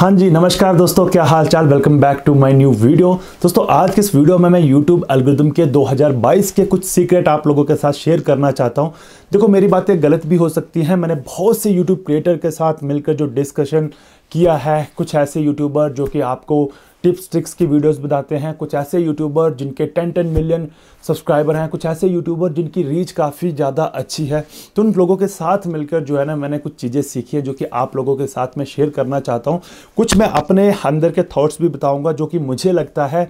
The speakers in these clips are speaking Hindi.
हाँ जी नमस्कार दोस्तों क्या हाल चाल welcome back to my new video दोस्तों आज के इस वीडियो में मैं यूट्यूब अलगुदम के 2022 के कुछ सीक्रेट आप लोगों के साथ शेयर करना चाहता हूँ देखो मेरी बातें गलत भी हो सकती हैं मैंने बहुत से यूट्यूब क्रिएटर के साथ मिलकर जो डिस्कशन किया है कुछ ऐसे यूट्यूबर जो कि आपको टिप्स ट्रिक्स की वीडियोस बताते हैं कुछ ऐसे यूट्यूबर जिनके टेन टेन मिलियन सब्सक्राइबर हैं कुछ ऐसे यूट्यूबर जिनकी रीच काफ़ी ज़्यादा अच्छी है तो उन लोगों के साथ मिलकर जो है ना मैंने कुछ चीज़ें सीखी है जो कि आप लोगों के साथ मैं शेयर करना चाहता हूँ कुछ मैं अपने अंदर के थाट्स भी बताऊँगा जो कि मुझे लगता है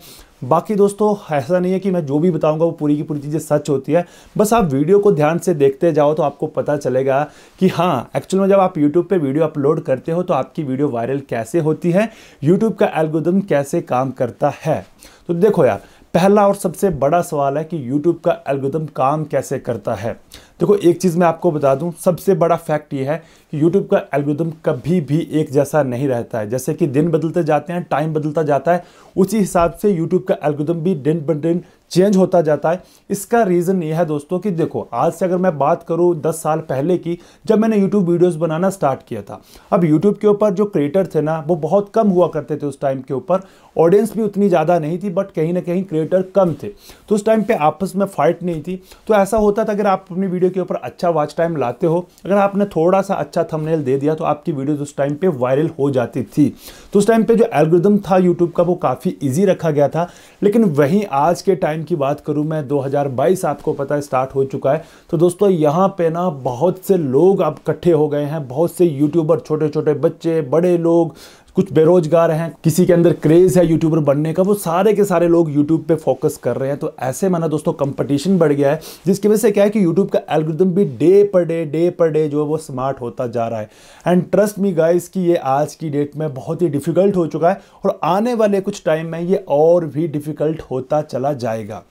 बाकी दोस्तों ऐसा नहीं है कि मैं जो भी बताऊंगा वो पूरी की पूरी चीज़ें सच होती है बस आप वीडियो को ध्यान से देखते जाओ तो आपको पता चलेगा कि हाँ एक्चुअल में जब आप यूट्यूब पे वीडियो अपलोड करते हो तो आपकी वीडियो वायरल कैसे होती है यूट्यूब का एल्गोदम कैसे काम करता है तो देखो यार पहला और सबसे बड़ा सवाल है कि YouTube का एल्गोदम काम कैसे करता है देखो एक चीज़ मैं आपको बता दूं सबसे बड़ा फैक्ट ये है कि YouTube का एल्गोदम कभी भी एक जैसा नहीं रहता है जैसे कि दिन बदलते जाते हैं टाइम बदलता जाता है उसी हिसाब से YouTube का एल्गोदम भी दिन ब दिन चेंज होता जाता है इसका रीज़न यह है दोस्तों कि देखो आज से अगर मैं बात करूँ दस साल पहले की जब मैंने यूट्यूब वीडियोज़ बनाना स्टार्ट किया था अब यूट्यूब के ऊपर जो क्रिएटर थे ना वो बहुत कम हुआ करते थे उस टाइम के ऊपर ऑडियंस भी उतनी ज़्यादा नहीं थी बट कहीं ना कहीं क्रिएटर कम थे तो उस टाइम पर आपस में फाइट नहीं थी तो ऐसा होता था अगर आप अपनी वीडियो के ऊपर अच्छा वॉच टाइम लाते हो अगर आपने थोड़ा सा अच्छा थमनेल दे दिया तो आपकी वीडियोज़ उस टाइम पर वायरल हो जाती थी तो उस टाइम पर जो एल्गोरिदम था यूट्यूब का वो काफ़ी ईजी रखा गया था लेकिन वहीं आज के टाइम टाइम की बात करूं मैं 2022 आपको पता है स्टार्ट हो चुका है तो दोस्तों यहां पे ना बहुत से लोग अब इकट्ठे हो गए हैं बहुत से यूट्यूबर छोटे छोटे बच्चे बड़े लोग कुछ बेरोजगार हैं किसी के अंदर क्रेज़ है यूट्यूबर बनने का वो सारे के सारे लोग यूट्यूब पे फोकस कर रहे हैं तो ऐसे माना दोस्तों कंपटीशन बढ़ गया है जिसकी वजह से क्या है कि यूट्यूब का एल्गोरिदम भी day per day day per day जो है वो स्मार्ट होता जा रहा है एंड ट्रस्ट मी गाइस कि ये आज की डेट में बहुत ही डिफ़िकल्ट हो चुका है और आने वाले कुछ टाइम में ये और भी डिफ़िकल्ट होता चला जाएगा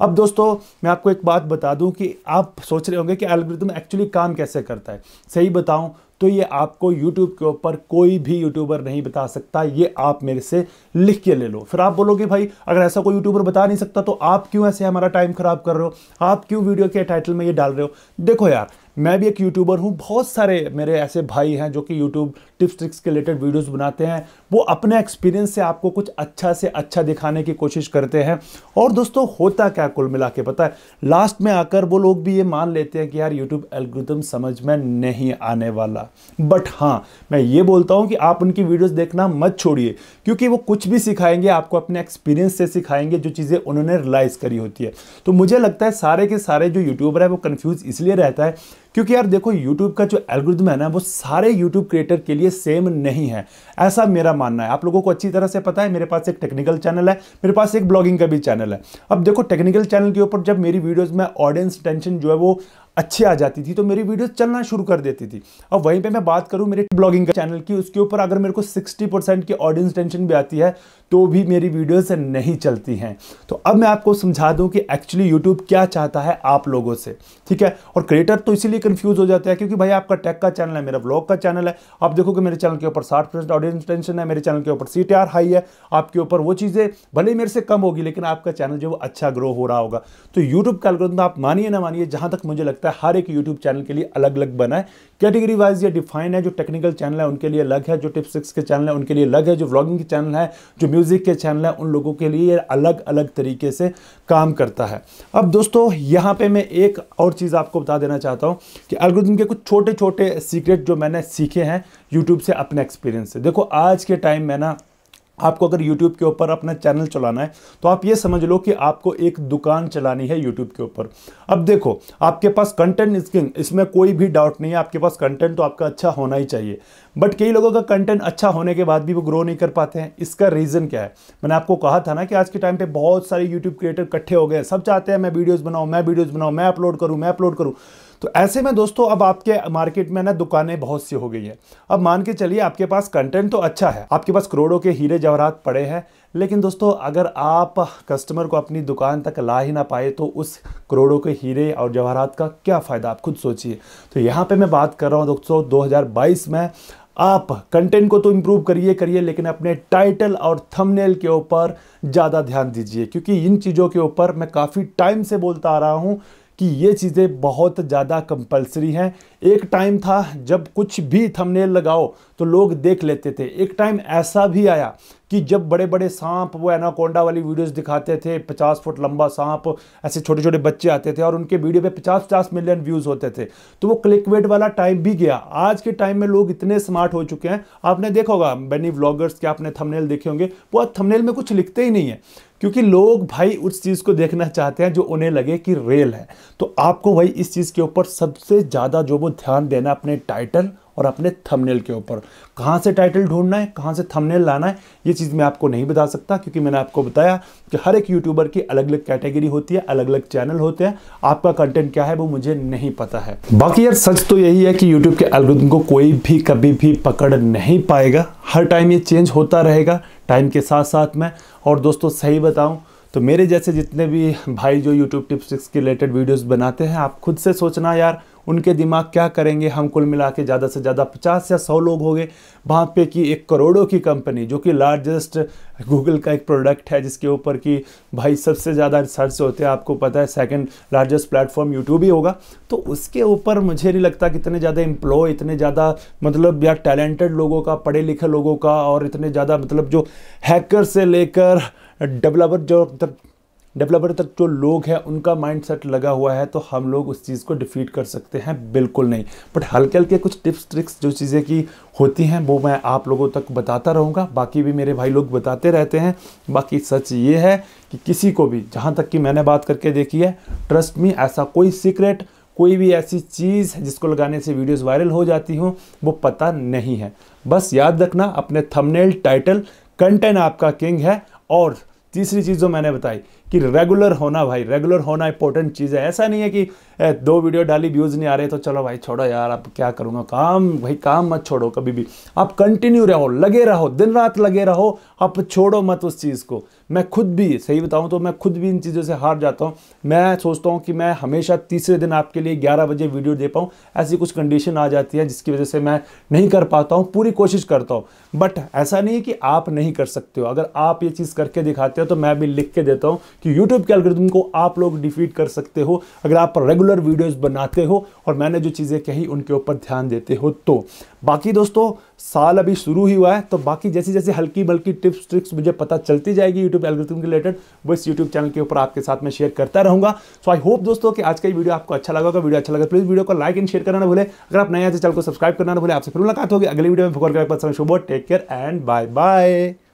अब दोस्तों मैं आपको एक बात बता दूं कि आप सोच रहे होंगे कि एल्गोरिदम एक्चुअली काम कैसे करता है सही बताऊं तो ये आपको यूट्यूब के ऊपर कोई भी यूट्यूबर नहीं बता सकता ये आप मेरे से लिख के ले लो फिर आप बोलोगे भाई अगर ऐसा कोई यूट्यूबर बता नहीं सकता तो आप क्यों ऐसे हमारा टाइम ख़राब कर रहे हो आप क्यों वीडियो के टाइटल में ये डाल रहे हो देखो यार मैं भी एक यूट्यूबर हूँ बहुत सारे मेरे ऐसे भाई हैं जो कि यूट्यूब टिप्स ट्रिक्स के रिलेटेड वीडियोस बनाते हैं वो अपने एक्सपीरियंस से आपको कुछ अच्छा से अच्छा दिखाने की कोशिश करते हैं और दोस्तों होता क्या कुल मिला के पता है लास्ट में आकर वो लोग भी ये मान लेते हैं कि यार यूट्यूब एल्गोरिथम समझ में नहीं आने वाला बट हाँ मैं ये बोलता हूँ कि आप उनकी वीडियोस देखना मत छोड़िए क्योंकि वो कुछ भी सिखाएंगे आपको अपने एक्सपीरियंस से सिखाएंगे जो चीज़ें उन्होंने रिलाइज़ करी होती है तो मुझे लगता है सारे के सारे जो यूट्यूबर है वो कन्फ्यूज़ इसलिए रहता है क्योंकि यार देखो यूट्यूब का जो एल्गोरिदम है ना वो सारे यूट्यूब क्रिएटर के लिए सेम नहीं है ऐसा मेरा मानना है आप लोगों को अच्छी तरह से पता है मेरे पास एक टेक्निकल चैनल है मेरे पास एक ब्लॉगिंग का भी चैनल है अब देखो टेक्निकल चैनल के ऊपर जब मेरी वीडियोज़ में ऑडियंस टेंशन जो है वो अच्छी आ जाती थी तो मेरी वीडियो चलना शुरू कर देती थी अब वहीं पे मैं बात करूँ मेरे ब्लॉगिंग का चैनल की उसके ऊपर अगर मेरे को 60 परसेंट की ऑडियंस टेंशन भी आती है तो भी मेरी वीडियोस नहीं चलती हैं तो अब मैं आपको समझा दूँ कि एक्चुअली यूट्यूब क्या चाहता है आप लोगों से ठीक है और क्रिएटर तो इसीलिए भी कंफ्यूज हो जाता है क्योंकि भाई आपका टेक का चैनल है मेरा ब्लॉग का चैनल है आप देखोगे मेरे चैनल के ऊपर साठ परसेंट ऑडियंस टेंशन है मेरे चैनल के ऊपर सी हाई है आपके ऊपर वो चीज़ें भले मेरे से कम होगी लेकिन आपका चैनल जो अच्छा ग्रो हो रहा होगा तो यूट्यूब का आप मानिए ना मानिए जहाँ तक मुझे लगता है हर एक यूट्यूब चैनल के लिए अलग अलग बना है कैटेगरी वाइज ये डिफाइन है जो टेक्निकल चैनल है उनके लिए अलग है जो टिप सिक्स के चैनल है उनके लिए अलग है जो व्लॉगिंग के चैनल है जो म्यूज़िक के चैनल है उन लोगों के लिए ये अलग अलग तरीके से काम करता है अब दोस्तों यहाँ पर मैं एक और चीज़ आपको बता देना चाहता हूँ कि एल्गोरिथम के कुछ छोटे छोटे सीक्रेट जो मैंने सीखे हैं यूट्यूब से अपने एक्सपीरियंस से देखो आज के टाइम में ना आपको अगर YouTube के ऊपर अपना चैनल चलाना है तो आप ये समझ लो कि आपको एक दुकान चलानी है YouTube के ऊपर अब देखो आपके पास कंटेंट स्किंग इसमें कोई भी डाउट नहीं है आपके पास कंटेंट तो आपका अच्छा होना ही चाहिए बट कई लोगों का कंटेंट अच्छा होने के बाद भी वो ग्रो नहीं कर पाते हैं इसका रीज़न क्या है मैंने आपको कहा था ना कि आज के टाइम पर बहुत सारे यूट्यूब क्रिएटर इकट्ठे हो गए सब चाहते हैं मैं वीडियोज़ बनाऊँ मैं वीडियोज़ बनाऊँ मैं अपलोड करूँ मैं अपलोड करूँ तो ऐसे में दोस्तों अब आपके मार्केट में ना दुकानें बहुत सी हो गई है अब मान के चलिए आपके पास कंटेंट तो अच्छा है आपके पास करोड़ों के हीरे जवाहरात पड़े हैं लेकिन दोस्तों अगर आप कस्टमर को अपनी दुकान तक ला ही ना पाए तो उस करोड़ों के हीरे और जवाहरात का क्या फ़ायदा आप खुद सोचिए तो यहाँ पर मैं बात कर रहा हूँ दोस्तों दो में आप कंटेंट को तो इम्प्रूव करिए करिए लेकिन अपने टाइटल और थंबनेल के ऊपर ज़्यादा ध्यान दीजिए क्योंकि इन चीज़ों के ऊपर मैं काफ़ी टाइम से बोलता आ रहा हूँ कि ये चीज़ें बहुत ज़्यादा कंपलसरी हैं एक टाइम था जब कुछ भी थंबनेल लगाओ तो लोग देख लेते थे एक टाइम ऐसा भी आया कि जब बड़े बड़े सांप वो एनाकोंडा वाली वीडियोस दिखाते थे 50 फुट लंबा सांप ऐसे छोटे छोटे बच्चे आते थे और उनके वीडियो पे 50-50 मिलियन व्यूज़ होते थे तो वो क्लिकवेट वाला टाइम भी गया आज के टाइम में लोग इतने स्मार्ट हो चुके हैं आपने देखा होगा बेनी व्लॉगर्स के आपने थमनेल देखे होंगे वो थमनेल में कुछ लिखते ही नहीं है क्योंकि लोग भाई उस चीज़ को देखना चाहते हैं जो उन्हें लगे कि रेल है तो आपको भाई इस चीज़ के ऊपर सबसे ज़्यादा जो वो ध्यान देना अपने टाइटल और अपने थंबनेल के ऊपर कहाँ से टाइटल ढूंढना है कहाँ से थंबनेल लाना है ये चीज़ मैं आपको नहीं बता सकता क्योंकि मैंने आपको बताया कि हर एक यूट्यूबर की अलग अलग कैटेगरी होती है अलग अलग चैनल होते हैं आपका कंटेंट क्या है वो मुझे नहीं पता है बाकी यार सच तो यही है कि यूट्यूब के एल्गोरिथम को कोई भी कभी भी पकड़ नहीं पाएगा हर टाइम ये चेंज होता रहेगा टाइम के साथ साथ में और दोस्तों सही बताऊँ तो मेरे जैसे जितने भी भाई जो YouTube टिप्स के रिलेटेड वीडियोस बनाते हैं आप खुद से सोचना यार उनके दिमाग क्या करेंगे हम कुल मिला के ज़्यादा से ज़्यादा पचास या सौ लोग हो गए वहाँ पे कि एक करोड़ों की कंपनी जो कि लार्जेस्ट गूगल का एक प्रोडक्ट है जिसके ऊपर कि भाई सबसे ज़्यादा रिसर्च होते हैं आपको पता है सेकंड लार्जेस्ट प्लेटफॉर्म यूट्यूब ही होगा तो उसके ऊपर मुझे नहीं लगता कि इतने ज़्यादा एम्प्लॉय इतने ज़्यादा मतलब या टैलेंटेड लोगों का पढ़े लिखे लोगों का और इतने ज़्यादा मतलब जो हैकर से लेकर डेवलपर जो डेवलपर तक जो लोग हैं उनका माइंडसेट लगा हुआ है तो हम लोग उस चीज़ को डिफीट कर सकते हैं बिल्कुल नहीं बट हल्के हल्के कुछ टिप्स ट्रिक्स जो चीज़ें की होती हैं वो मैं आप लोगों तक बताता रहूँगा बाकी भी मेरे भाई लोग बताते रहते हैं बाकी सच ये है कि किसी को भी जहाँ तक कि मैंने बात करके देखी है ट्रस्ट मी ऐसा कोई सीक्रेट कोई भी ऐसी चीज़ जिसको लगाने से वीडियोस वायरल हो जाती हूँ वो पता नहीं है बस याद रखना अपने थंबनेल टाइटल कंटेंट आपका किंग है और तीसरी चीज़ जो मैंने बताई कि रेगुलर होना भाई रेगुलर होना इंपॉर्टेंट चीज़ है ऐसा नहीं है कि दो वीडियो डाली व्यूज़ नहीं आ रहे तो चलो भाई छोड़ो यार अब क्या करूंगा काम भाई काम मत छोड़ो कभी भी आप कंटिन्यू रहो लगे रहो दिन रात लगे रहो आप छोड़ो मत उस चीज़ को मैं खुद भी सही बताऊँ तो मैं खुद भी इन चीज़ों से हार जाता हूँ मैं सोचता हूं कि मैं हमेशा तीसरे दिन आपके लिए ग्यारह बजे वीडियो दे पाऊँ ऐसी कुछ कंडीशन आ जाती है जिसकी वजह से मैं नहीं कर पाता हूँ पूरी कोशिश करता हूँ बट ऐसा नहीं है कि आप नहीं कर सकते हो अगर आप ये चीज़ करके दिखाते हो तो मैं भी लिख के देता हूँ कि यूट्यूब के अलग को आप लोग डिफीट कर सकते हो अगर आप रेगुलर रेगुलर वीडियोस बनाते हो और मैंने जो चीज़ें कही उनके ऊपर ध्यान देते हो तो बाकी दोस्तों साल अभी शुरू ही हुआ है तो बाकी जैसी जैसी हल्की बल्कि टिप्स ट्रिक्स मुझे पता चलती जाएगी यूट्यूब एल्गोरिथम के रिलेटेड वो इस यूट्यूब चैनल के ऊपर आपके साथ में शेयर करता रहूँगा सो आई होप दोस्तों कि आज का वीडियो आपको अच्छा लगा होगा वीडियो अच्छा लगा प्लीज़ वीडियो को लाइक एंड शेयर करना भूले अगर आप नए आते तो चैनल को सब्सक्राइब करना भूले आपसे फिर मुलाकात होगी अगली वीडियो में फोकर कर take care and bye bye